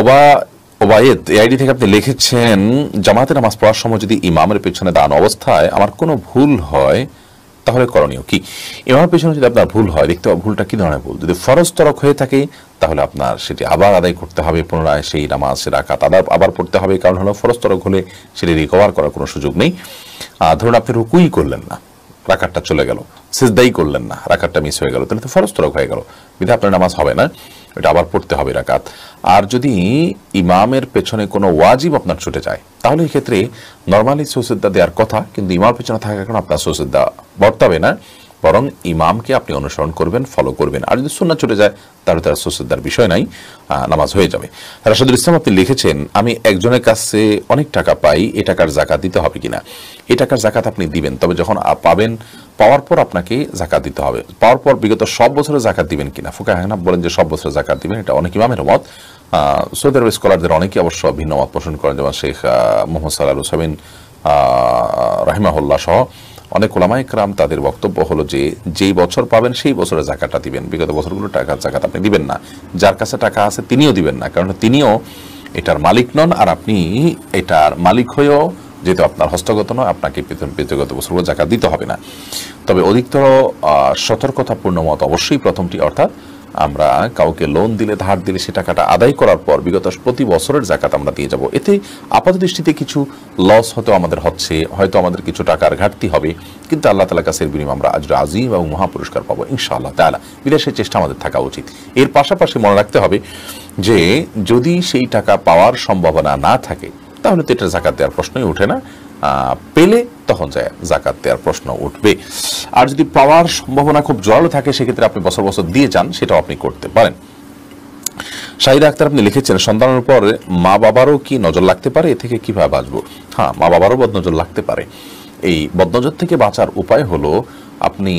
অবা Obaid AID থেকে আপনি লিখেছেন জামাতে নামাজ পড়ার সময় যদি ইমামের পেছনে দান অবস্থায় আমার কোনো ভুল হয় তাহলে করণীয় কি ইমামের পেছনে যদি আপনার ভুল হয় দেখতে ভুলটা কি ধরনের ভুল যদি ফরজ তরক হয়ে থাকে তাহলে আপনার সেটি আবার আদায় করতে হবে পুনরায় সেই নামাজ সে রাখাত আদার আবার পড়তে হবে কারণ হলো ফরজ তরক হলে সেটি রিকভার করার কোনো সুযোগ নেই ধরুন আপনি রুকুই করলেন না রাখারটা চলে গেল সিজদাই করলেন না রাখারটা মিস হয়ে গেল তাহলে তো ফরজ তরক হয়ে গেল বিধে আপনার নামাজ হবে না এটা আবার পড়তে হবে রাকাত আর যদি ইমামের পেছনে কোনো ওয়াজিব আপনার ছুটে যায় তাহলে ক্ষেত্রে নর্মালি সোসেদ্দা দেওয়ার কথা কিন্তু ইমামের পেছনে থাকা কারণে আপনার সোসেদ্দা বর্তাবে না বরং ইমামকে আপনি অনুসরণ করবেন ফলো করবেন আর যদি সুন্না ছুটে যায় তাহলে তার সোসেদ্দার বিষয় নাই নামাজ হয়ে যাবে রাশাদুল ইসলাম আপনি লিখেছেন আমি একজনের কাছে অনেক টাকা পাই এ টাকার জাকাত দিতে হবে কিনা এ টাকার জাকাত আপনি দিবেন তবে যখন পাবেন পাওয়ার পর আপনাকে জাকাত দিতে হবে পাওয়ার পর বিগত সব বছরে জাকাত দিবেন কিনা ফুকা হেনাব বলেন যে সব বছরে জাকাত দিবেন এটা অনেক ইমামের মত সৌদি আরব স্কলারদের অনেকে অবশ্য ভিন্ন মত পোষণ করেন যেমন শেখ মোহাম্মদ সাল্লাহ হুসাইন রাহিমাহুল্লাহ সহ অনেক ওলামা রাম তাদের বক্তব্য হলো যে যেই বছর পাবেন সেই বছরে জাকাতটা দিবেন বিগত বছরগুলো টাকা জাকাত আপনি দিবেন না যার কাছে টাকা আছে তিনিও দিবেন না কারণ তিনিও এটার মালিক নন আর আপনি এটার মালিক হয়েও যেহেতু আপনার হস্তগত নয় আপনাকে পিতৃগত বছরগুলো জাকাত দিতে হবে না তবে অধিকতর সতর্কতাপূর্ণ মত অবশ্যই প্রথমটি অর্থাৎ আমরা কাউকে লোন দিলে ধার দিলে সে টাকাটা আদায় করার পর বিগত প্রতি বছরের জাকাত আমরা দিয়ে যাব এতে আপাত দৃষ্টিতে কিছু লস হয়তো আমাদের হচ্ছে হয়তো আমাদের কিছু টাকার ঘাটতি হবে কিন্তু আল্লাহ তালা কাছে বিনিময় আমরা আজ আজিম এবং মহাপুরস্কার পাবো ইনশাআল্লাহ তালা বিরাশের চেষ্টা আমাদের থাকা উচিত এর পাশাপাশি মনে রাখতে হবে যে যদি সেই টাকা পাওয়ার সম্ভাবনা না থাকে তাহলে তো এটা জাকাত দেওয়ার প্রশ্নই উঠে না পেলে তখন যায় জাকাত দেওয়ার প্রশ্ন উঠবে আর যদি পাওয়ার সম্ভাবনা খুব জোরালো থাকে সেক্ষেত্রে আপনি বছর বছর দিয়ে যান সেটাও আপনি করতে পারেন শাহিদা আক্তার আপনি লিখেছেন সন্তানের পর মা বাবারও কি নজর লাগতে পারে এ থেকে কিভাবে বাঁচবো হ্যাঁ মা বাবারও বদনজর লাগতে পারে এই বদনজর থেকে বাঁচার উপায় হলো আপনি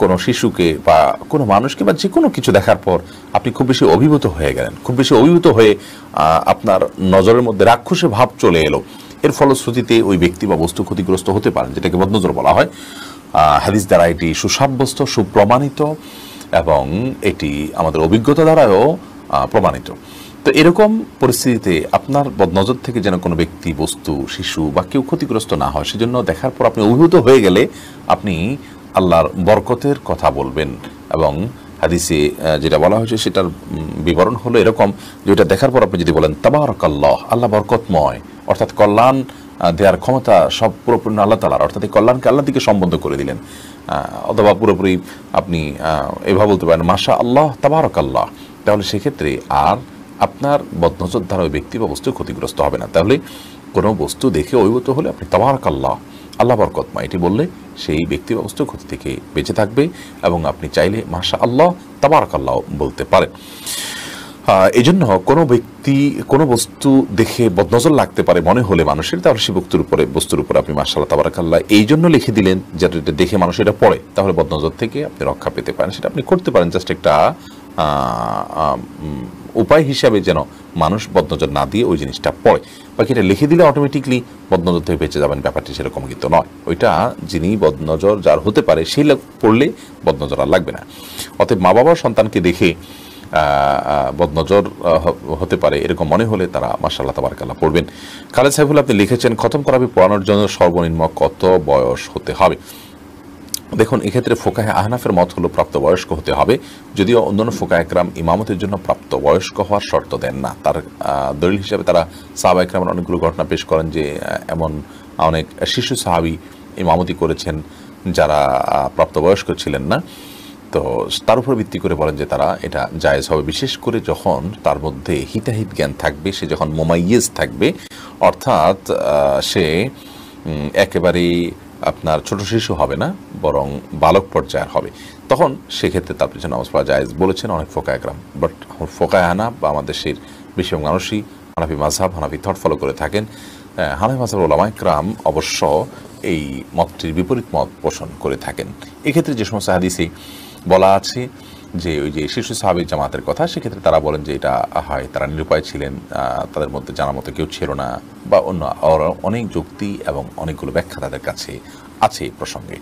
কোনো শিশুকে বা কোনো মানুষকে বা যে কোনো কিছু দেখার পর আপনি খুব বেশি অভিভূত হয়ে গেলেন খুব বেশি অভিভূত হয়ে আপনার নজরের মধ্যে রাক্ষসে ভাব চলে এলো এর ফলশ্রুতিতে ওই ব্যক্তি বা বস্তু ক্ষতিগ্রস্ত হতে পারেন যেটাকে বদনজর বলা হয় হ্যারিস দ্বারা এটি সুসাব্যস্ত সুপ্রমাণিত এবং এটি আমাদের অভিজ্ঞতা দ্বারাও প্রমাণিত তো এরকম পরিস্থিতিতে আপনার বদনজর থেকে যেন কোনো ব্যক্তি বস্তু শিশু বা কেউ ক্ষতিগ্রস্ত না হয় সেজন্য দেখার পর আপনি অভিভূত হয়ে গেলে আপনি আল্লাহর বরকতের কথা বলবেন এবং হাদিসে যেটা বলা হয়েছে সেটার বিবরণ হলো এরকম যে ওইটা দেখার পর আপনি যদি বলেন তাবারকাল্লাহ আল্লাহ বরকতময় অর্থাৎ কল্যাণ দেওয়ার ক্ষমতা সব পুরোপুরি আল্লাহ তালার অর্থাৎ এই কল্যাণকে আল্লাহ দিকে সম্বন্ধ করে দিলেন অথবা পুরোপুরি আপনি এভাবে বলতে পারেন মাসা আল্লাহ তাবারকাল্লাহ তাহলে সেক্ষেত্রে আর আপনার বদনজর দ্বারা ওই ব্যক্তি বা বস্তু ক্ষতিগ্রস্ত হবে না তাহলে কোনো বস্তু দেখে অভিভূত হলে আপনি আল্লাহ আল্লাহ বরকতমা এটি বললে সেই ব্যক্তি বা ক্ষতি থেকে বেঁচে থাকবে এবং আপনি চাইলে মাসা আল্লাহ তাবারক আল্লাহ বলতে পারেন এই জন্য কোনো ব্যক্তি কোনো বস্তু দেখে বদনজর লাগতে পারে মনে হলে মানুষের তাহলে সেই বক্তুর উপরে বস্তুর উপরে আপনি মার্শাল্লাহ তাবারাকাল্লাহ এই জন্য লিখে দিলেন যাতে এটা দেখে মানুষ এটা পড়ে তাহলে বদনজর থেকে আপনি রক্ষা পেতে পারেন সেটা আপনি করতে পারেন জাস্ট একটা উপায় হিসাবে যেন মানুষ বদনজর না দিয়ে ওই জিনিসটা পড়ে বাকি এটা লিখে দিলে অটোমেটিকলি বদনজর থেকে বেঁচে যাবেন ব্যাপারটি সেরকম কিন্তু নয় ওইটা যিনি বদনজর যার হতে পারে সেই পড়লে বদনজর আর লাগবে না অতএব মা বাবা সন্তানকে দেখে বদনজর হতে পারে এরকম মনে হলে তারা মাসাল্লাহ তাবারকাল্লাহ পড়বেন খালেদ সাইফুল আপনি লিখেছেন খতম করাবি পড়ানোর জন্য সর্বনিম্ন কত বয়স হতে হবে দেখুন এক্ষেত্রে ফোকাহে আহনাফের মত হলো প্রাপ্তবয়স্ক হতে হবে যদিও অন্যান্য ফোকা একরাম ইমামতের জন্য প্রাপ্তবয়স্ক হওয়ার শর্ত দেন না তার দলিল হিসাবে তারা সাহাবা একরামের অনেকগুলো ঘটনা পেশ করেন যে এমন অনেক শিশু সাহাবি ইমামতি করেছেন যারা প্রাপ্তবয়স্ক ছিলেন না তো তার উপর ভিত্তি করে বলেন যে তারা এটা জায়েজ হবে বিশেষ করে যখন তার মধ্যে হিতাহিত জ্ঞান থাকবে সে যখন মোমাইয়েজ থাকবে অর্থাৎ সে একেবারেই আপনার ছোট শিশু হবে না বরং বালক পর্যায়ের হবে তখন সেক্ষেত্রে তার পিছনে নামাজ পড়া জায়েজ বলেছেন অনেক ফোকা বাট ফোকায় হানা বা আমাদের দেশের বেশিরভাগ মানুষই হানাফি মাঝহাব হানাফি থট ফলো করে থাকেন হানাফি মাঝহাব ওলামায় একরাম অবশ্য এই মতটির বিপরীত মত পোষণ করে থাকেন এক্ষেত্রে যে সমস্ত হাদিসে বলা আছে যে ওই যে শিশু সাহাবি জামাতের কথা সেক্ষেত্রে তারা বলেন যে এটা হয় তারা নিরুপায় ছিলেন তাদের মধ্যে জানা মতো কেউ ছিল না বা অন্য অনেক যুক্তি এবং অনেকগুলো ব্যাখ্যা তাদের কাছে আছে প্রসঙ্গে